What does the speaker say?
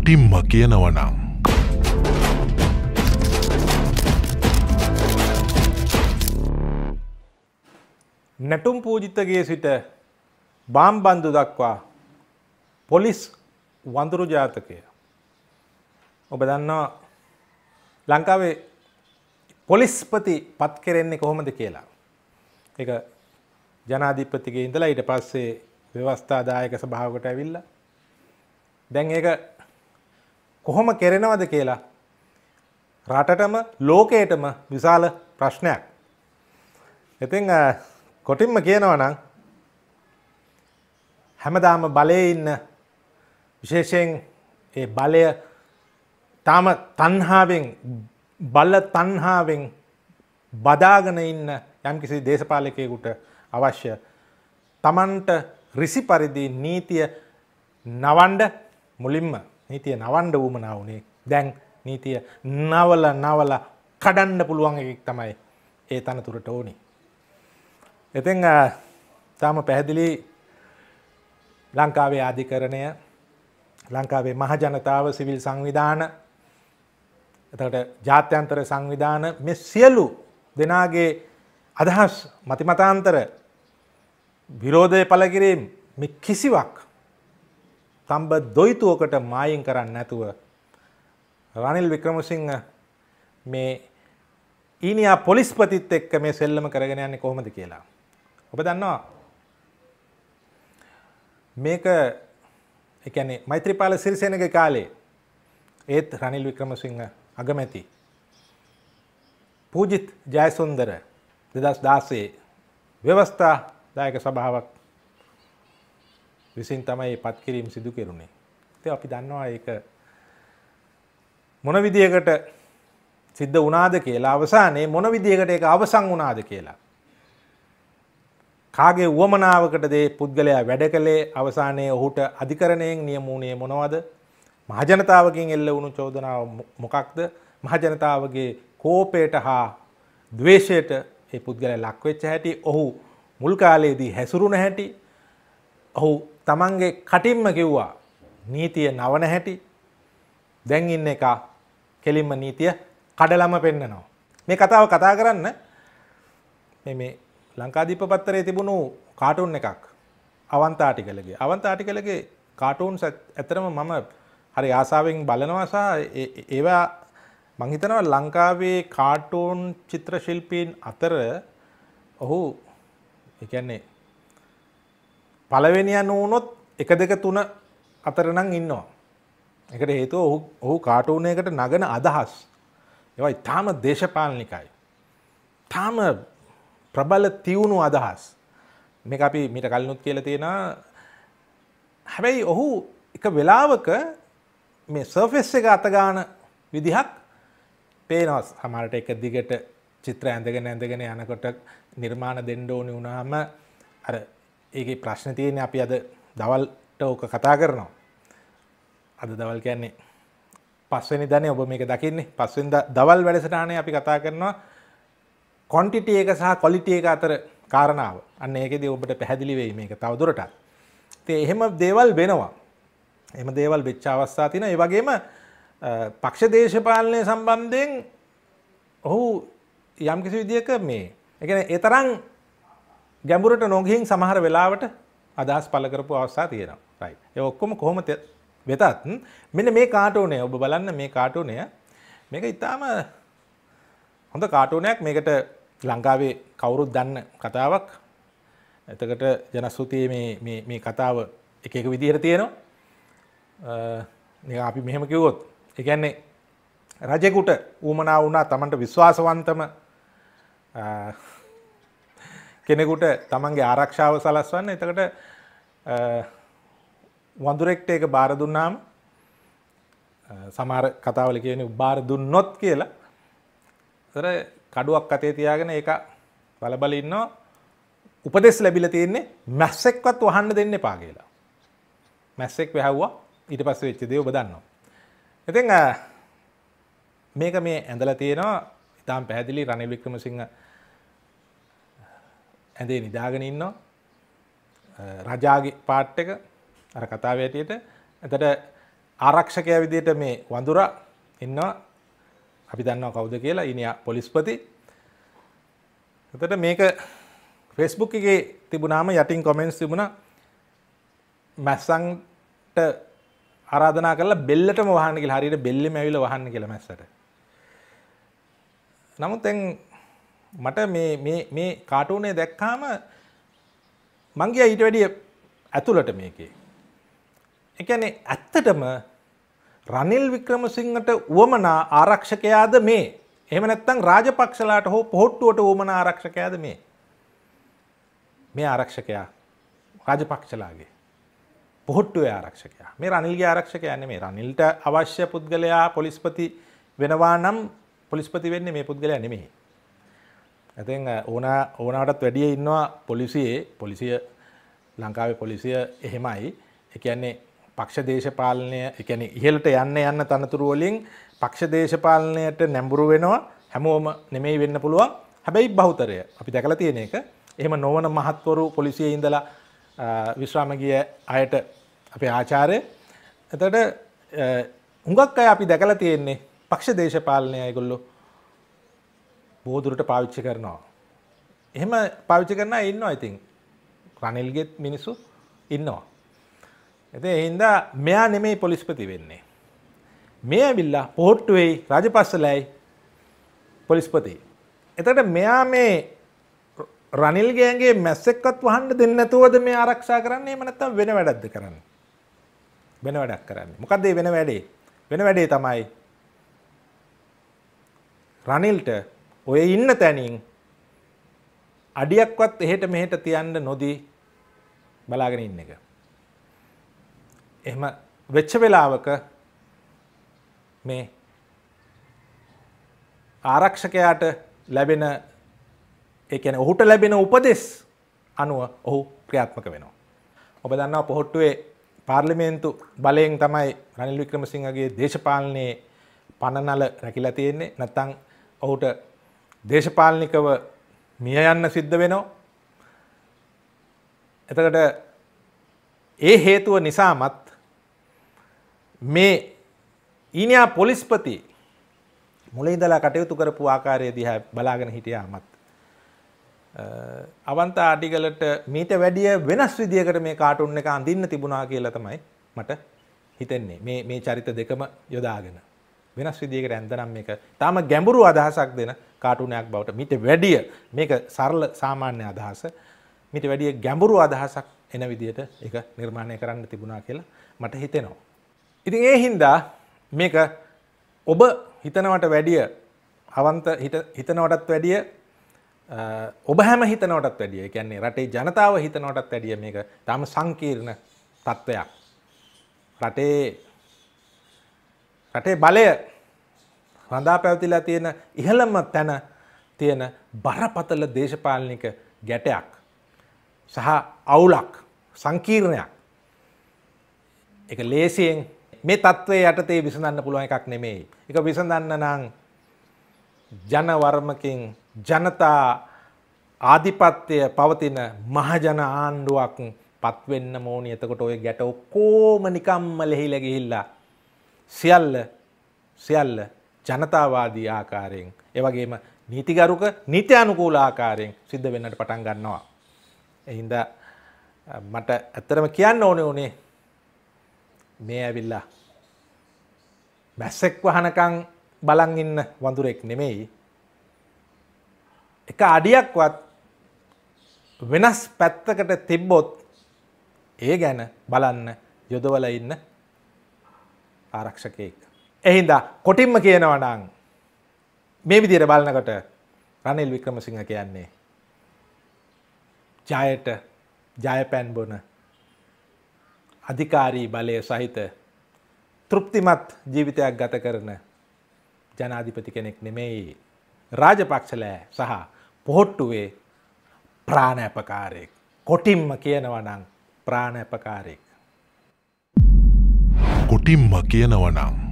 මුටිම්ම කියනවනං. නැටුම් පූජිත්තගේ සිට බාම්බන්දු දක්වා පොලිස් වඳුරු ජාතකය. ඔබ දන්නවා ලංකාවේ පොලිස්පති පත් කෙරෙන්නේ කොහොමද කියලා. එක ජනාධිපතිගේ ඉඳලා ඊට පස්සේ ව්‍යවස්ථාදායක සභාවකට ඇවිල්ලා දැන් ඒක කොහොම කෙරෙනවද කියලා රටටම ලෝකයටම විශාල ප්‍රශ්නයක්. ඉතින් කොටින්ම කියනවනම් හැමදාම බලය ඉන්න විශේෂයෙන් ඒ බලය තාම තන්හාාවෙන් බල්ල තන්හාාවෙන් බදාගෙන ඉන්න යම්කිසි දේශපාලකයකුට අවශ්‍ය තමන්ට රිසි පරිදි නීතිය නවන්ඩ මුලින්ම නීතිය නවන්ඩ වූමනා වුණේ දැන් නීතිය නවල නවල කඩන්න පුළුවන් එකක් තමයි ඒ තනතුරට ඕනි. එතින් තාම පැහැදිලි ලංකාවේ ආධිකරණය ලංකාවේ මහජනතාව සිවිල් සංවිධාන එතකට ජාත්‍යන්තර සංවිධාන මෙ සියලු දෙනාගේ අදහස් මතිමතාන්තර විරෝධය පලකිරීම් මෙ කිසිවක් තම්බ දොයිතුවකට මායින් කරන්න නැතුව. රනිල් වික්‍රමසිංහ මේ ඊනියා පොලිස්පතිත් එක්ක මේ සෙල්ලම කරගෙන යන්නේ කොහොමද කියලා. ඔබ දන්නවා මේක එකැනෙ මෛත්‍රපාල සිරිසෙනක කාලේ ඒත් රනිල් වික්‍රමසිංහ අගමැති. පූජිත් ජයසුන්දර දෙදස් දාසේ ව්‍යවස්ථා දායක සභාවක් විසින් තමයි පත් කිරීම සිදු කෙරුණේ. ඉතින් අපි දන්නවා ඒක මොන විදියකට සිද්ධ වුණාද කියලා අවසානයේ මොන විදියකට ඒක අවසන් වුණාද කියලා. කාගේ වුවමනාවකටද පුද්ගලයා වැඩ කළේ අවසානයේ ඔහුට අධිකරණයෙන් නියමුණේ මොනවද? මහජනතාවකින් එල්ල වුණු චෝදනාව මොකක්ද? මහජනතාවගේ කෝපයට හා ද්වේෂයට ඒ පුද්ගලයා ලක්වෙච්ච හැටි ඔහු මුල් කාලයේදී හැසිරුණ හැටි ඔහු තමන්ගේ කටින්ම කිව්වා නීතිය නවන හැටි දැන් ඉන්න එක කෙලින්ම නීතිය කඩලම පෙන්නනවා. මේ කතාව කතා කරන්න මේ ලංකාදීප පත්තරේ තිබුණු කාටුන් එකක් අවන්තාටිකලගේ අවන්තාටිකලගේ කාටුන් ඇතරම මම හරි ආසාාවෙන් බලනවාසා ඒවා මංහිතනවා ලංකාවේ කාටුන් චිත්‍ර ශිල්පීන් අතර ඔහු එකන්නේ පළවෙනියන් වුණොත් එක දෙක තුන අතරනම් ඉන්නවා. එකට හේතුව ඔහු ඔහු කාටුනයකට නගන අදහස්. ඒවයි තාම දේශපාලනිකයි. තාම ප්‍රබල තිවුණු අදහස්. මේ අපි මිට කල්නුත් කියල තියෙන හැබැයි ඔහු එක වෙලාවක මේ සර්ෆෙස් එක අතගාන විදිහක් පේනවස් හමරට එක දිගට චිත්‍ර ඇඳගෙන ඇඳගෙන යනකොට නිර්මාණ දෙන්ඩෝනි වුණහම අර ඒගේ ප්‍රශ්න තියෙන අපි අද දවල්ට ඕක කතා කරනවා අද දවල් කියන්නේ පස්වනි දන ඔබ මේක දකින්නේ පස්වෙන්ද දවල් වැඩසටානය අපි කතා කරනවා කොන්ටිටිය එක සහ කොලිටිය එක අතර කාරණාව අන්න ඒකෙද ඔබට පැහැදිලිවෙයි මේක තවදුරට තේ එහෙම දේවල් වෙනවා එම දේවල් වෙච්ච අවස්ථා තින ඒ වගේම පක්ෂ දේශපාලනය සම්බන්ධයෙන් ඔහු යම්කිසි විදික මේ එකන එතරං ගැඹුරට නොගින් සමහර වෙලාවට අදහස් පල කරපු අවස්ථා තියෙනවා රයි ඒ ඔක්කොම කොහොම වෙතත් මෙන්න මේ කාටෝනය ඔබ බලන්න මේ කාටෝනය මේක ඉතාම හොඳ කාටෝනයක් මේකට ලංකාවේ කවුරුත් දන්න කතාවක් එතකට ජනස්තුතිය මේ කතාව එක එක විදිහර තියෙනවා අපි මෙහෙම කිව්වොත් එකන්නේ රජෙකුට ඌමනා වුණා තමන්ට විශ්වාසවන්තම කෙනෙකුට තමන්ගේ ආරක්ෂාව සලස්වන්න එතකට වඳුරෙක්ට එක බාර දුන්නාම සමාර කතාවල කියන බාර දුන්නොත් කියලා තර කඩුවක් අතේ තියාගෙන ඒක බලබල ඉන්නවා උපදෙස් ලැබිල තියෙන්නේ මැස්සෙක්වත් වහන්න දෙන්න එපා කියලා මැස්සෙක් වැැහ්වා ඊට පස්ස වෙච්ච දේ ඔබ දන්නවා ඉතිං මේක මේ ඇඳල තියෙනවා ඉතාම් පැහැදිලි රණවික්‍රම සිංහ හැඳේ නිදාගෙන ඉන්නවා රජාගේ පාට් එක අර කතාව ඇටියට ඇතට ආරක්ෂකය විදියට මේ වඳුරා ඉන්නවා අපි දන්නවා කවුද කියලා ඉනි පොලිස්පති එතට මේක ෆෙස්බුක් එකේ තිබුණාම යටින් කොමෙන්ස් තිබුණ මැස්සන්ට ආරාධනා කරලා බෙල්ලටම වහන්න කියලා හරියට බෙල්ලෙම ඇවිල්ලා වහන්න කියලා මැස්සට නමුත් දැන් මට මේ මේ කාටුනේ දැක්කාම මංගේ ඊට වැඩිය ඇතුළට මේකේ. එකැනේ ඇත්තටම රනිල් වික්‍රමසිංහට වුවමනා ආරක්ෂකයාද මේ එහම නැත්තං රාජපක්ෂලාට හෝ පොහොට්ටුවට වුවමන ආරක්ෂකයාද මේ මේ ආරක්ෂකයා රාජපක්ෂලාගේ පොහොට්ටුවේ ආරක්ෂකයා මේ රනිල්ගේ ආරක්ෂකයන්න මේ රනිල්ට අවශ්‍ය පුද්ගලයා පොලිස්පති වෙනවා නම් පොලිස්පති වෙන්නේ මේ පුද්ගලයා නෙමෙහි ඇතින් ඕන ඕනටත් වැඩිය ඉන්නවා පොලිසියේ පොලිසිය ලංකාවේ පොලිසිය එහෙමයි එකන්නේ පක්ෂ දේශපාලනය එකැන ඉහලට යන්න යන්න තනතුරුවලින් පක්ෂ දේශපාලනයට නැඹුරු වෙනවා හැමෝම නෙමෙයි වෙන්න පුළුවන් හැබැයි බෞතරය අපි දැකල තියෙන එක එහෙම නොවන මහත්වරු පොලිසිය ඉඳලා විශ්‍රාම ගිය අයට අපේ ආචාරය එතට හුඟක් අය අපි දැකලා තියෙන්නේ පක්ෂ දේශපාලනය අයගොල්ලෝ බෝදුරට පාවිච්චි කරනවා. එහෙම පාවිච්චි කරන ඉන්නවා ඉතින් රනිල්ගෙත් මිනිස්සු ඉන්නවා. ඇති එහින්දා මෙයා නෙමෙයි පොලිස්පති වෙන්නේ. මේ ඇවිල්ලා පොහොට්ටුවෙයි රජපස්සලයි පොලිස්පති. එතට මෙයා මේ රනිල්ගේගේ මැස්සෙක්කත් වහන්ඩ දෙන්නතුවද මේ ආරක්ෂා කරන්නේ මනත්තම් වෙන වැඩක්ද කරන්න. වෙන වැඩක් කරන්න මොකක්දේ වෙන වැඩේ වෙන වැඩේ තමයි රනිල්ට ඔය ඉන්න තැනින් අඩියක්වත් එහෙට මෙහෙට තියන්න නොදී බලාගෙන ඉන්න එක. එහෙම වෙච්ච වෙලාවක මේ ආරක්ෂකයාට ලැබෙන ඒ කියන්නේ ඔහුට ලැබෙන උපදෙස් අනුව ඔහු ක්‍රියාත්මක වෙනවා. ඔබ දන්නවා පොහොට්ටුවේ පාර්ලිමේන්තු බලයෙන් තමයි රනිල් වික්‍රමසිංහගේ දේශපාලනයේ පණනල රැකිලා තියෙන්නේ. නැත්නම් ඔහුට දේශපාලනිකව මිය යන්න සිද්ධ වෙනවා. එතකට ඒ හේතුව නිසාමත් මේ ඊනියා පොලිස්පති මුලයිදලා කටයුතු කරපු ආකාරය දිහා බලාගෙන හිටියාමත් අවන්ත ආටිකලට මීට වැඩිය වෙනස් විදිහකට මේ කාටුන් එක අඳින්න තිබුණා කියලා තමයි මට හිතෙන්නේ මේ මේ චරිත දෙකම යොදාගෙන වෙනස් විදිහකට ඇන්දනම් මේක තාම ගැඹුරු අදහසක් දෙන කාටුනයක් බවට මිට වැඩිය මේක සරල සාමාන්‍ය අදහස මිට වැඩිය ගැඹුරු අදහසක් එන විදිහට එක නිර්මාණය කරන්න තිබුණා කියලා මට හිතෙනවා. ඉතින් ඒ හින්දා මේක ඔබ හිතනවට වැඩිය අවන්ත හිතනවටත් වැඩිය ඔබ හැම හිතනවටත් වැඩිය කියන්නේ රටේ ජනතාව හිතනවටත් වැඩිය මේක තාම සංකීර්ණ තත්ත්වයක්. රටේ රටේ බලය රඳා පැවතිලා තියෙන ඉහළම තැන තියෙන බරපතල දේශපාලනික ගැටයක් සහ අවුලක් සංකීර්ණයක් එක ලේසියෙන් මේ තත්ත්වය යටතේ විසඳන්න පුළුවන් එකක් නෙමෙයි. එක විසඳන්න නම් ජනවර්මකින් ජනතා ආධිපත්‍යය පවතින මහජන ආණ්ඩුවක් පත්වෙන්න මෝනි එතකොට ඔය ගැට ඔක්කෝම නිකම්ම ලෙහිල ගිහිල්ලා සියල්ල සියල්ල ජනතාවාදී ආකාරයෙන් එවගේම නීතිගරුක නීත්‍යානුකූල ආකාරයෙන් සිද්ධ වෙන්නට පටන් ගන්නවා. එහින්ද මට ඇත්තරම කියන්න ඕනේ උනේ මේ ඇවිල්ලා මැස්සෙක් වහනකං බලන් ඉන්න වඳුරෙක් නෙමෙයි එක අඩියක්වත් වෙනස් පැත්තකට තිබ්බොත් ඒ ගැන බලන්න යොදවල ඉන්න ආරක්ෂකයෙක්. එහින්දා කොටින්ම කියනවනං මේ විදිර බලනකට රනිල් වික්‍රමසිංහ කියන්නේ. ජයට ජයපැන්බොන අධිකාරී බලය සහිත තෘප්තිමත් ජීවිතයක් ගත කරන ජනාධිපති කෙනෙක් නෙමෙයි රාජපක්ෂලෑ සහ පොහොට්ටුවේ ප්‍රාණඇපකාරයෙක් කොටින්ම කියනවනං ප්‍රාණඇපකාරයෙක්. මුටිම්ම කියනවනං.